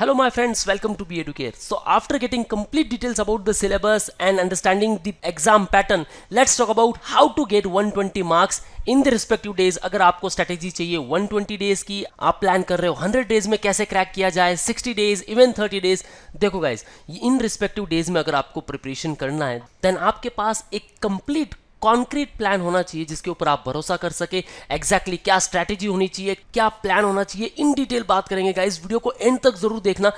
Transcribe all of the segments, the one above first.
Hello my friends, welcome to Be Educate. So after getting complete details about the syllabus and understanding the exam pattern, let's talk about how to get 120 marks in the respective days अगर आपको strategy चाहिए 120 days की आप plan कर रहे हो 100 days में कैसे क्रैक किया जाए 60 डेज इवन 30 डेज देखो गाइज इन रिस्पेक्टिव डेज में अगर आपको प्रिपरेशन करना है देन आपके पास एक कंप्लीट कॉन्क्रीट प्लान होना चाहिए जिसके ऊपर आप भरोसा कर सके एग्जैक्टली exactly क्या स्ट्रैटेजी होनी चाहिए क्या प्लान होना चाहिए इन डिटेल बात करेंगे गाइस वीडियो को एंड तक जरूर देखना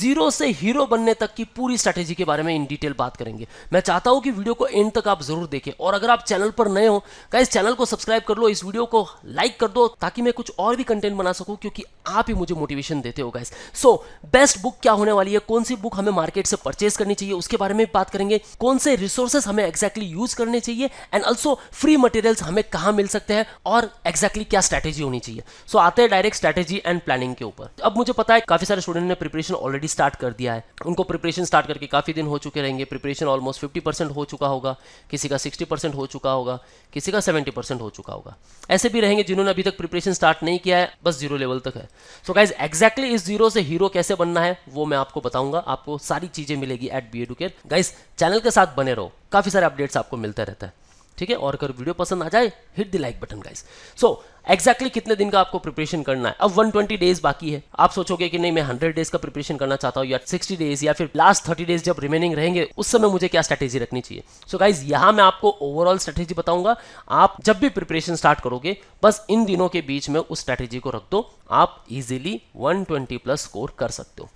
जीरो से हीरो बनने तक की पूरी स्ट्रैटेजी के बारे में इन डिटेल बात करेंगे मैं चाहता हूं कि वीडियो को एंड तक आप जरूर देखें और अगर आप चैनल पर नए हो गाइस चैनल को सब्सक्राइब कर लो इस वीडियो को लाइक कर दो ताकि मैं कुछ और भी कंटेंट बना सकूं क्योंकि आप ही मुझे मोटिवेशन देते हो गाइस सो बेस्ट बुक क्या होने वाली है कौन सी बुक हमें मार्केट से परचेज करनी चाहिए उसके बारे में बात करेंगे कौन से रिसोर्सेस हमें एग्जैक्टली यूज करने चाहिए एंड ऑल्सो फ्री मटेरियल्स हमें कहाँ मिल सकते हैं और एक्जैक्टली exactly क्या स्ट्रैटेजी होनी चाहिए सो so, आते हैं डायरेक्ट स्ट्रैटेजी एंड प्लानिंग के ऊपर अब मुझे पता है काफी सारे स्टूडेंट ने प्रिपरेशन ऑलरेडी स्टार्ट कर दिया है उनको प्रिपरेशन स्टार्ट करके काफी दिन हो चुके रहेंगे प्रिपरेशन ऑलमोस्ट फिफ्टी हो चुका होगा किसी का सिक्सटी हो चुका होगा किसी का सेवेंटी हो चुका होगा ऐसे भी रहेंगे जिन्होंने अभी तक प्रिपरेशन स्टार्ट नहीं किया है बस जीरो लेवल तक है सो गाइज एक्जैक्टली इस जीरो से हीरो कैसे बनना है वो मैं आपको बताऊंगा आपको सारी चीजें मिलेगी at B educate guys channel के साथ बने रहो काफी सारे अपडेट्स आपको मिलते रहता है ठीक है और अगर वीडियो पसंद आ जाए hit the like button guys so exactly कितने दिन का आपको प्रिपरेशन करना है अब 120 डेज बाकी है आप सोचोगे कि नहीं मैं 100 डेज का प्रिपरेशन करना चाहता हूँ या 60 डेज या फिर लास्ट 30 डेज जब रिमेनिंग रहेंगे उस समय मुझे क्या स्ट्रेटेजी रखनी चाहिए सो गाइज यहाँ मैं आपको ओवरऑल स्ट्रेटेजी बताऊंगा आप जब भी प्रिपरेशन स्टार्ट करोगे बस इन दिनों के बीच में उस स्ट्रैटेजी को रख दो आप इजिली वन प्लस स्कोर कर सकते हो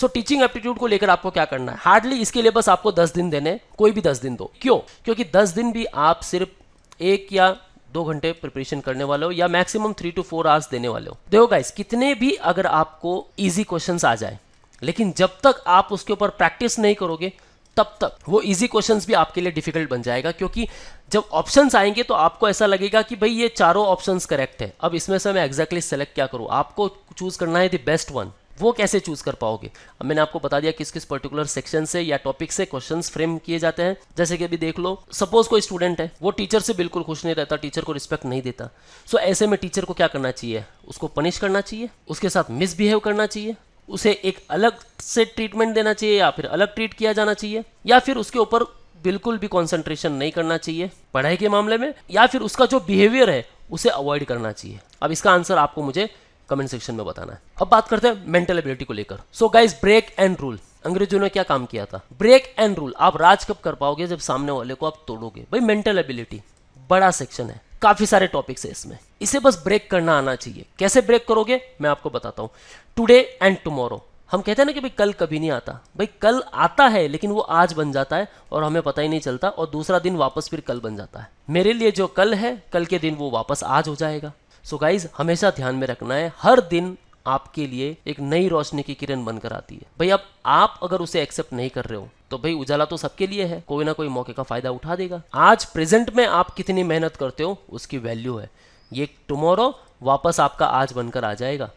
सो टीचिंग एप्टीट्यूड को लेकर आपको क्या करना है हार्डली इसके लिए बस आपको दस दिन देने कोई भी दस दिन दो क्यों क्योंकि दस दिन भी आप सिर्फ एक या दो घंटे प्रिपरेशन करने वाले हो या maximum three to four hours देने वाले हो देखो गाइस कितने भी अगर आपको इजी क्वेश्चन आ जाए लेकिन जब तक आप उसके ऊपर प्रैक्टिस नहीं करोगे तब तक वो इजी क्वेश्चन भी आपके लिए डिफिकल्ट बन जाएगा क्योंकि जब ऑप्शन आएंगे तो आपको ऐसा लगेगा कि भाई ये चारों ऑप्शन करेक्ट है अब इसमें से मैं एग्जैक्टली सेलेक्ट क्या करूँ आपको चूज करना है द बेस्ट वन वो कैसे चूज कर पाओगे अब मैंने आपको बता दिया किस किस पर्टिकुलर सेक्शन से या टॉपिक से क्वेश्चंस फ्रेम किए जाते हैं जैसे कि अभी देख लो सपोज कोई स्टूडेंट है वो टीचर से बिल्कुल खुश नहीं रहता टीचर को रिस्पेक्ट नहीं देता सो so, ऐसे में टीचर को क्या करना चाहिए उसको पनिश करना चाहिए उसके साथ मिसबिहेव करना चाहिए उसे एक अलग से ट्रीटमेंट देना चाहिए या फिर अलग ट्रीट किया जाना चाहिए या फिर उसके ऊपर बिल्कुल भी कॉन्सेंट्रेशन नहीं करना चाहिए पढ़ाई के मामले में या फिर उसका जो बिहेवियर है उसे अवॉइड करना चाहिए अब इसका आंसर आपको मुझे कमेंट सेक्शन में बताना है अब बात करते हैं मेंटल एबिलिटी को लेकर so guys break and rule अंग्रेजों ने क्या काम किया था ब्रेक एंड रूल आप राज कब कर पाओगे जब सामने वाले को आप तोड़ोगे भाई मेंटल एबिलिटी बड़ा सेक्शन है काफी सारे टॉपिक्स है इसमें इसे बस ब्रेक करना आना चाहिए कैसे ब्रेक करोगे मैं आपको बताता हूं टुडे एंड टुमारो हम कहते हैं ना कि भाई कल कभी नहीं आता भाई कल आता है लेकिन वो आज बन जाता है और हमें पता ही नहीं चलता और दूसरा दिन वापस फिर कल बन जाता है मेरे लिए जो कल है कल के दिन वो वापस आज हो जाएगा सो so गाइज हमेशा ध्यान में रखना है हर दिन आपके लिए एक नई रोशनी की किरण बनकर आती है भाई अब आप अगर उसे एक्सेप्ट नहीं कर रहे हो तो भाई उजाला तो सबके लिए है कोई ना कोई मौके का फायदा उठा देगा आज प्रेजेंट में आप कितनी मेहनत करते हो उसकी वैल्यू है ये टुमोरो वापस आपका आज बनकर आ जाएगा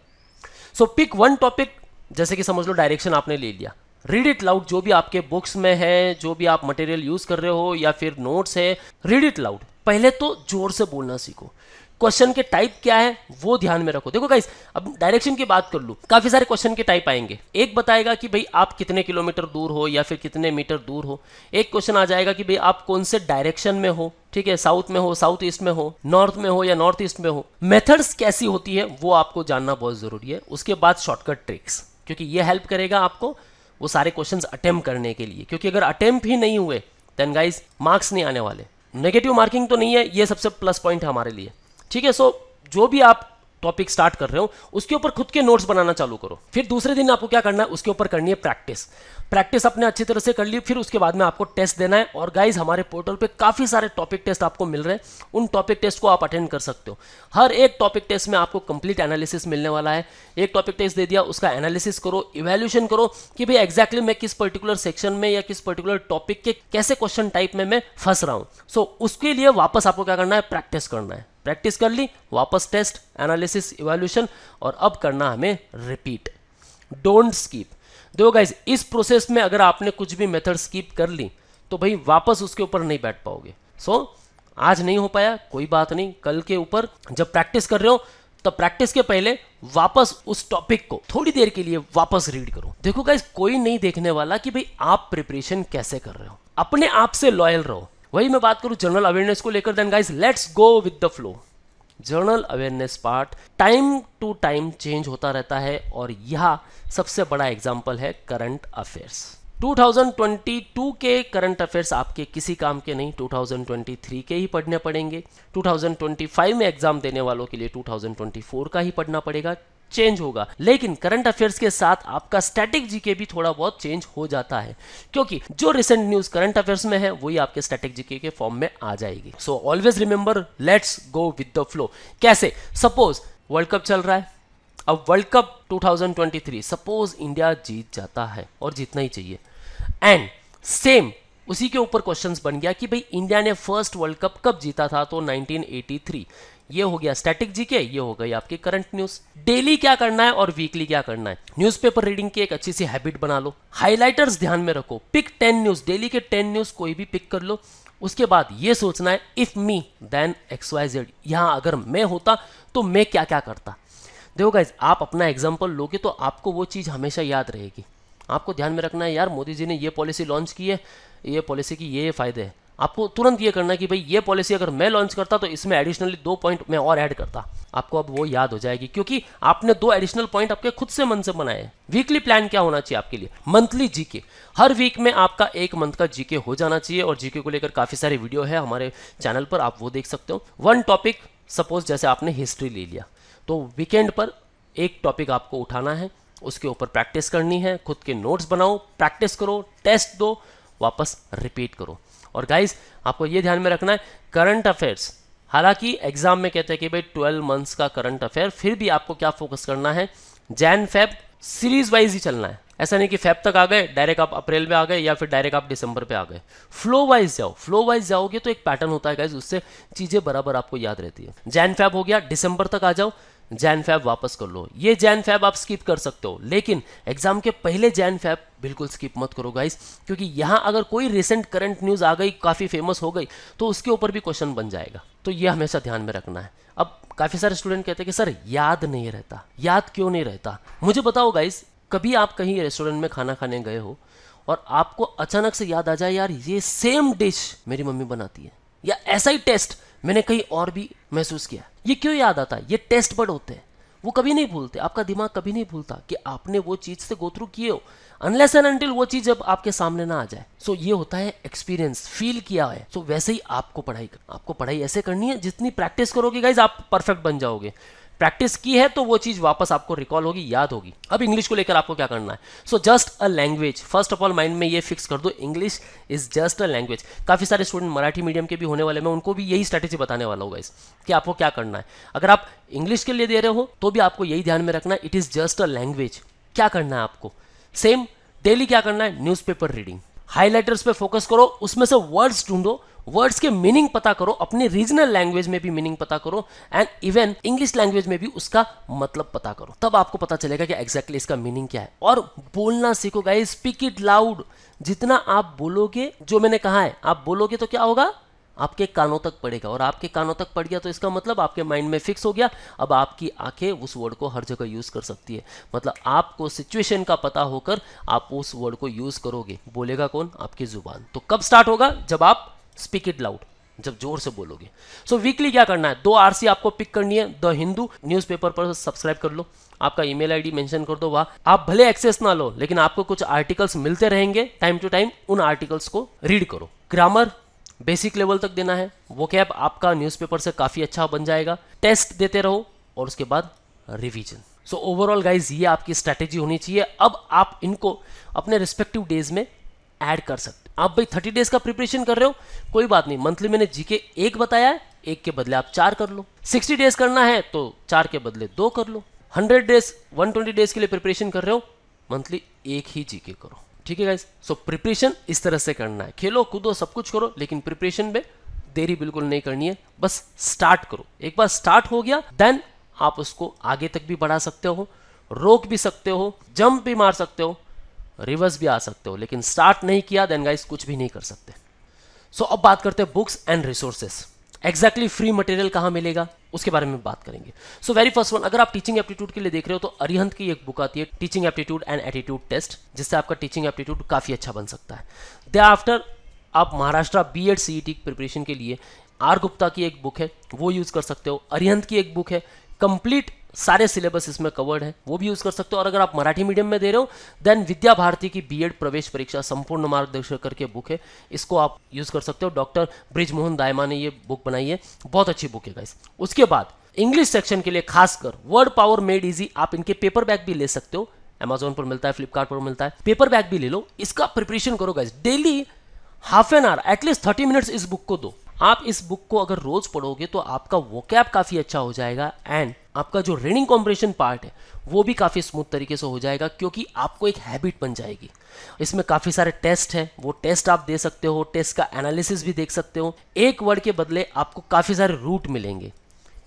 सो पिक वन टॉपिक जैसे कि समझ लो डायरेक्शन आपने ले लिया रीड इट लाउड जो भी आपके बुक्स में है जो भी आप मटेरियल यूज कर रहे हो या फिर नोट्स है रीड इट लाउड पहले तो जोर से बोलना सीखो क्वेश्चन के टाइप क्या है वो ध्यान में रखो देखो गाइस अब डायरेक्शन की बात कर लू काफी सारे क्वेश्चन के टाइप आएंगे एक बताएगा कि भाई आप कितने किलोमीटर दूर हो या फिर कितने मीटर दूर हो एक क्वेश्चन आ जाएगा कि भाई आप कौन से डायरेक्शन में हो ठीक है साउथ में हो साउथ ईस्ट में हो नॉर्थ में हो या नॉर्थ ईस्ट में हो मेथड्स कैसी होती है वो आपको जानना बहुत जरूरी है उसके बाद शॉर्टकट ट्रिक्स क्योंकि ये हेल्प करेगा आपको वो सारे क्वेश्चन अटेम्प करने के लिए क्योंकि अगर अटेम्प ही नहीं हुए देन गाइज मार्क्स नहीं आने वाले नेगेटिव मार्किंग तो नहीं है ये सबसे प्लस पॉइंट है हमारे लिए ठीक है सो जो भी आप टॉपिक स्टार्ट कर रहे हो उसके ऊपर खुद के नोट्स बनाना चालू करो फिर दूसरे दिन आपको क्या करना है उसके ऊपर करनी है प्रैक्टिस प्रैक्टिस आपने अच्छी तरह से कर ली फिर उसके बाद में आपको टेस्ट देना है और गाइज हमारे पोर्टल पे काफ़ी सारे टॉपिक टेस्ट आपको मिल रहे हैं उन टॉपिक टेस्ट को आप अटेंड कर सकते हो हर एक टॉपिक टेस्ट में आपको कंप्लीट एनालिसिस मिलने वाला है एक टॉपिक टेस्ट दे दिया उसका एनालिसिस करो इवेल्यूशन करो कि भाई exactly मैं किस पर्टिकुलर सेक्शन में या किस पर्टिकुलर टॉपिक के कैसे क्वेश्चन टाइप में मैं फंस रहा हूँ सो so, उसके लिए वापस आपको क्या करना है प्रैक्टिस करना है प्रैक्टिस कर ली वापस टेस्ट एनालिसिस इवेल्यूशन और अब करना हमें रिपीट डोंट स्कीप देखो गाइज इस प्रोसेस में अगर आपने कुछ भी मेथड स्कीप कर ली तो भाई वापस उसके ऊपर नहीं बैठ पाओगे सो so, आज नहीं हो पाया कोई बात नहीं कल के ऊपर जब प्रैक्टिस कर रहे हो तब प्रैक्टिस के पहले वापस उस टॉपिक को थोड़ी देर के लिए वापस रीड करो देखो गाइज कोई नहीं देखने वाला कि भाई आप प्रिपरेशन कैसे कर रहे हो अपने आप से लॉयल रहो वही मैं बात करूं जनरल अवेयरनेस को लेकर then guys let's go with the flow general awareness part time to time change होता रहता है और यह सबसे बड़ा एग्जाम्पल है करंट अफेयर्स 2022 के करंट अफेयर्स आपके किसी काम के नहीं 2023 के ही पढ़ने पड़ेंगे 2025 में एग्जाम देने वालों के लिए 2024 का ही पढ़ना पड़ेगा चेंज होगा लेकिन करंट अफेयर्स के साथ आपका स्टैटिक जीके भी थोड़ा बहुत चेंज हो जाता है क्योंकि जो रिसेंट न्यूज करंट अफेयर्स में है वही आपके स्टैटिक जीके के फॉर्म में आ जाएगी so always remember let's go with the flow कैसे सपोज वर्ल्ड कप चल रहा है अब वर्ल्ड कप 2023 सपोज इंडिया जीत जाता है और जीतना ही चाहिए एंड सेम उसी के ऊपर क्वेश्चंस बन गया कि भाई इंडिया ने फर्स्ट वर्ल्ड कप कब जीता था तो 1983 ये हो गया स्टैटिक जीके ये हो गई आपकी करंट न्यूज डेली क्या करना है और वीकली क्या करना है न्यूज़पेपर रीडिंग की एक अच्छी सी हैबिट बना लो हाइलाइटर्स ध्यान में रखो पिक टेन न्यूज डेली के टेन न्यूज कोई भी पिक कर लो उसके बाद ये सोचना है if me then x y z यहां अगर मैं होता तो मैं क्या क्या करता देखो गाइज आप अपना एग्जाम्पल लोगे तो आपको वो चीज़ हमेशा याद रहेगी आपको ध्यान में रखना है यार मोदी जी ने ये पॉलिसी लॉन्च की है ये पॉलिसी की ये, ये फ़ायदे हैं आपको तुरंत ये करना है कि भाई ये पॉलिसी अगर मैं लॉन्च करता तो इसमें एडिशनली दो पॉइंट मैं और ऐड करता आपको अब वो याद हो जाएगी क्योंकि आपने दो एडिशनल पॉइंट आपके खुद से मन से बनाए वीकली प्लान क्या होना चाहिए आपके लिए मंथली जीके हर वीक में आपका एक मंथ का जीके हो जाना चाहिए और जीके को लेकर काफ़ी सारे वीडियो है हमारे चैनल पर आप वो देख सकते हो वन टॉपिक सपोज जैसे आपने हिस्ट्री ले लिया तो वीकेंड पर एक टॉपिक आपको उठाना है उसके ऊपर प्रैक्टिस करनी है खुद के नोट्स बनाओ प्रैक्टिस करो टेस्ट दो वापस रिपीट करो और गाइज आपको ये ध्यान में रखना है करंट अफेयर्स हालांकि एग्जाम में कहते हैं कि भाई ट्वेल्व मंथ्स का करंट अफेयर फिर भी आपको क्या फोकस करना है जैन फेब सीरीज वाइज ही चलना है ऐसा नहीं कि फैब तक आ गए डायरेक्ट आप अप्रैल में आ गए या फिर डायरेक्ट आप दिसंबर पे आ गए फ्लो वाइज जाओ फ्लो वाइज जाओगे तो एक पैटर्न होता है गाइज उससे चीजें बराबर आपको याद रहती है जैन फेब हो गया दिसंबर तक आ जाओ जैन फैब वापस कर लो ये जैन फैब आप स्किप कर सकते हो लेकिन एग्जाम के पहले जैन फैब बिल्कुल स्किप मत करो गाइस क्योंकि यहाँ अगर कोई रिसेंट करंट न्यूज़ आ गई काफ़ी फेमस हो गई तो उसके ऊपर भी क्वेश्चन बन जाएगा तो ये हमेशा ध्यान में रखना है अब काफ़ी सारे स्टूडेंट कहते हैं कि सर याद नहीं रहता याद क्यों नहीं रहता मुझे बताओ गाइस कभी आप कहीं रेस्टोरेंट में खाना खाने गए हो और आपको अचानक से याद आ जाए यार ये सेम डिश मेरी मम्मी बनाती है या ऐसा ही टेस्ट मैंने कहीं और भी महसूस किया ये क्यों याद आता है ये टेस्ट बर्ड होते हैं वो कभी नहीं भूलते आपका दिमाग कभी नहीं भूलता कि आपने वो चीज़ से गो थ्रू किए हो अनलेस एंड अनटिल वो चीज़ जब आपके सामने ना आ जाए सो so, ये होता है एक्सपीरियंस फील किया है सो so, वैसे ही आपको पढ़ाई कर आपको पढ़ाई ऐसे करनी है जितनी प्रैक्टिस करोगे गाइज आप परफेक्ट बन जाओगे प्रैक्टिस की है तो वो चीज़ वापस आपको रिकॉल होगी याद होगी अब इंग्लिश को लेकर आपको क्या करना है so just a language first of all mind में ये फिक्स कर दो English is just a language काफ़ी सारे स्टूडेंट मराठी मीडियम के भी होने वाले मैं उनको भी यही स्ट्रैटेजी बताने वाला होगा इस कि आपको क्या करना है अगर आप इंग्लिश के लिए दे रहे हो तो भी आपको यही ध्यान में रखना है it is just a language क्या करना है आपको सेम डेली क्या करना है न्यूज रीडिंग हाईलाइटर्स पे फोकस करो उसमें से वर्ड्स ढूंढो वर्ड्स के मीनिंग पता करो अपने रीजनल लैंग्वेज में भी मीनिंग पता करो एंड इवन इंग्लिश लैंग्वेज में भी उसका मतलब पता करो तब आपको पता चलेगा कि एग्जैक्टली exactly इसका मीनिंग क्या है और बोलना सीखो गाइस स्पीक इट लाउड जितना आप बोलोगे जो मैंने कहा है आप बोलोगे तो क्या होगा आपके कानों तक पड़ेगा और आपके कानों तक पड़ गया तो इसका मतलब आपके माइंड में फिक्स हो गया अब आपकी आंखें उस वर्ड को हर जगह यूज़ कर सकती है मतलब आपको सिचुएशन का पता होकर आप उस वर्ड को यूज़ करोगे बोलेगा कौन आपकी ज़ुबान तो कब स्टार्ट होगा जब आप स्पीक इट लाउड जब जोर से बोलोगे सो so, वीकली क्या करना है दो आरसी आपको पिक करनी है द हिंदू न्यूज़पेपर पर सब्सक्राइब कर लो आपका ईमेल आईडी मेंशन कर दो वाह आप भले एक्सेस ना लो लेकिन आपको कुछ आर्टिकल्स मिलते रहेंगे टाइम टू टाइम उन आर्टिकल्स को रीड करो ग्रामर बेसिक लेवल तक देना है वो कैब आपका न्यूज़पेपर से काफ़ी अच्छा बन जाएगा टेस्ट देते रहो और उसके बाद रिविजन सो ओवरऑल गाइज ये आपकी स्ट्रैटेजी होनी चाहिए अब आप इनको अपने रिस्पेक्टिव डेज में ऐड कर सकते आप भाई थर्टी डेज का प्रिपरेशन कर रहे हो कोई बात नहीं मंथली मैंने जीके एक बताया है एक के बदले आप चार कर लो सिक्सटी डेज करना है तो चार के बदले दो कर लो hundred days one twenty days के लिए प्रिपरेशन कर रहे हो मंथली एक ही जीके करो ठीक है सो प्रिपरेशन इस तरह से करना है खेलो कूदो सब कुछ करो लेकिन प्रिपरेशन में देरी बिल्कुल नहीं करनी है बस स्टार्ट करो एक बार स्टार्ट हो गया देन आप उसको आगे तक भी बढ़ा सकते हो रोक भी सकते हो जंप भी मार सकते हो रिवर्स भी आ सकते हो लेकिन स्टार्ट नहीं किया देन गाइस कुछ भी नहीं कर सकते सो so, अब बात करते हैं books and resources exactly free material कहाँ मिलेगा उसके बारे में बात करेंगे सो वेरी फर्स्ट वन अगर आप टीचिंग एप्टीट्यूड के लिए देख रहे हो तो अरिहंत की एक बुक आती है teaching aptitude and attitude test जिससे आपका टीचिंग एप्टीट्यूड काफ़ी अच्छा बन सकता है दे आफ्टर आप Maharashtra B Ed C preparation के लिए आर गुप्ता की एक बुक है वो यूज़ कर सकते हो अरिहंत की एक बुक है कंप्लीट सारे सिलेबस इसमें कवर्ड है वो भी यूज़ कर सकते हो और अगर आप मराठी मीडियम में दे रहे हो देन विद्या भारती की बीएड प्रवेश परीक्षा संपूर्ण मार्गदर्शन करके बुक है इसको आप यूज़ कर सकते हो डॉक्टर ब्रिजमोहन दायमा ने ये बुक बनाई है बहुत अच्छी बुक है गाइस उसके बाद इंग्लिश सेक्शन के लिए खासकर वर्ड पावर मेड इजी आप इनके पेपर बैग भी ले सकते हो अमेजोन पर मिलता है फ्लिपकार्ट पर मिलता है पेपर बैग भी ले लो इसका प्रिपरेशन करो guys daily half an hour at least thirty minutes इस बुक को दो आप इस बुक को अगर रोज पढ़ोगे तो आपका वोकैब काफ़ी अच्छा हो जाएगा एंड आपका जो रीडिंग कॉम्प्रेशन पार्ट है वो भी काफ़ी स्मूथ तरीके से हो जाएगा क्योंकि आपको एक हैबिट बन जाएगी इसमें काफ़ी सारे टेस्ट हैं वो टेस्ट आप दे सकते हो टेस्ट का एनालिसिस भी देख सकते हो एक वर्ड के बदले आपको काफ़ी सारे रूट मिलेंगे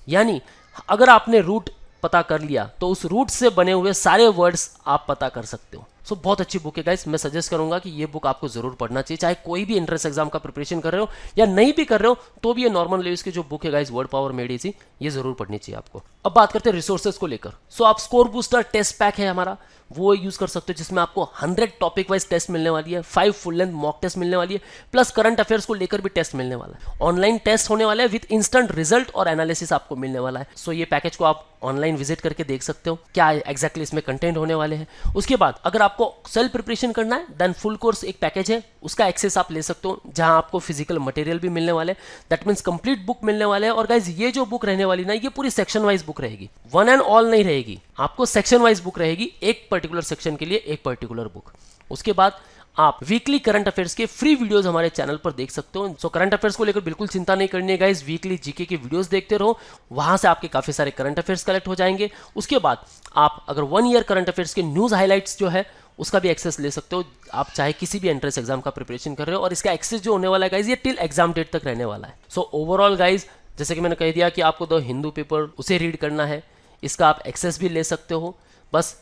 यानी अगर आपने रूट पता कर लिया तो उस रूट से बने हुए सारे वर्ड्स आप पता कर सकते हो सो so, बहुत अच्छी बुक है गाइस मैं सजेस्ट करूंगा कि ये बुक आपको जरूर पढ़ना चाहिए चाहे कोई भी एंट्रेंस एग्जाम का प्रिपरेशन कर रहे हो या नहीं भी कर रहे हो तो भी ये नॉर्मल लेवल्स की जो बुक है guys word power made easy ये जरूर पढ़नी चाहिए आपको अब बात करते हैं रिसोर्सेज को लेकर सो so, आप स्कोर बूस्टर टेस्ट पैक है हमारा वो यूज़ कर सकते हो जिसमें आपको हंड्रेड टॉपिक वाइज टेस्ट मिलने वाली है five full length mock test मिलने वाली है प्लस करंट अफेयर्स को लेकर भी टेस्ट मिलने वाला है ऑनलाइन टेस्ट होने वाला है विद इंस्टेंट रिजल्ट और एनालिसिस आपको मिलने वाला है सो so, ये पैकेज को आप ऑनलाइन विजिट करके देख सकते हो क्या एक्जैक्टली exactly इसमें कंटेंट होने वाले हैं उसके बाद अगर आपको सेल्फ प्रिपरेशन करना है देन फुल कोर्स एक पैकेज है उसका एक्सेस आप ले सकते हो जहां आपको फिजिकल मटेरियल भी मिलने वाले दैट मीन्स कंप्लीट बुक मिलने वाले है और गाइज ये जो बुक रहने वाली ना ये पूरी सेक्शन वाइज बुक रहेगी वन एंड ऑल नहीं रहेगी आपको सेक्शन वाइज बुक रहेगी एक पर्टिकुलर सेक्शन के लिए एक पर्टिकुलर बुक उसके बाद आप वीकली करंट अफेयर्स के फ्री वीडियोस हमारे चैनल पर देख सकते हो सो करंट अफेयर्स को लेकर बिल्कुल चिंता नहीं करनी है गाइज वीकली जीके के वीडियोस देखते रहो वहां से आपके काफी सारे करंट अफेयर्स कलेक्ट हो जाएंगे उसके बाद आप अगर वन ईयर करंट अफेयर्स के न्यूज हाईलाइट्स जो है उसका भी एक्सेस ले सकते हो आप चाहे किसी भी एंट्रेंस एग्जाम का प्रिपरेशन कर रहे हो और इसका एक्सेस जो होने वाला है गाइज ये टिल एग्जाम डेट तक रहने वाला है सो ओवरऑल गाइज जैसे कि मैंने कह दिया कि आपको द हिंदू पेपर उसे रीड करना है इसका आप एक्सेस भी ले सकते हो बस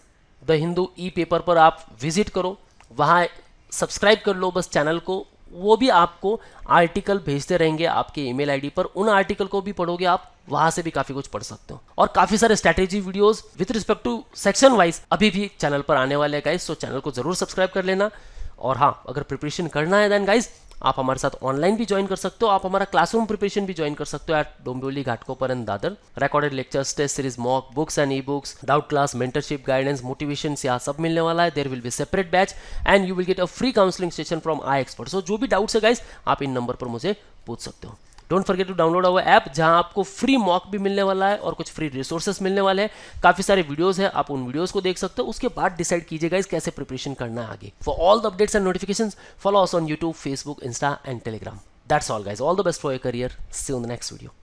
द हिंदू ई पेपर पर आप विजिट करो वहाँ सब्सक्राइब कर लो बस चैनल को वो भी आपको आर्टिकल भेजते रहेंगे आपके ईमेल आईडी पर उन आर्टिकल को भी पढ़ोगे आप वहां से भी काफी कुछ पढ़ सकते हो और काफी सारे strategy videos with respect to section wise अभी भी चैनल पर आने वाले गाइस तो चैनल को जरूर सब्सक्राइब कर लेना और हाँ अगर प्रिपरेशन करना है देन गाइस आप हमारे साथ ऑनलाइन भी ज्वाइन कर सकते हो आप हमारा क्लासरूम प्रिपरेशन भी ज्वाइन कर सकते हो at Dombivli Ghatkopar and Dadar recorded lectures test series mock books and e books doubt class mentorship guidance motivation यहाँ सब मिलने वाला है there will be separate batch and you will get a free counselling session from I expert so जो भी doubts है guys आप इन number पर मुझे पूछ सकते हो don't forget to download our app जहां आपको फ्री मॉक भी मिलने वाला है और कुछ फ्री रिसोर्सेस मिलने वाले हैं काफ़ी सारे वीडियोज़ हैं आप उन वीडियोज़ को देख सकते हो उसके बाद डिसाइड कीजिएगा इस कैसे प्रिपरेशन करना है आगे for all the updates and notification follow us on YouTube Facebook Insta and Telegram that's all guys all the best for your career see on the next video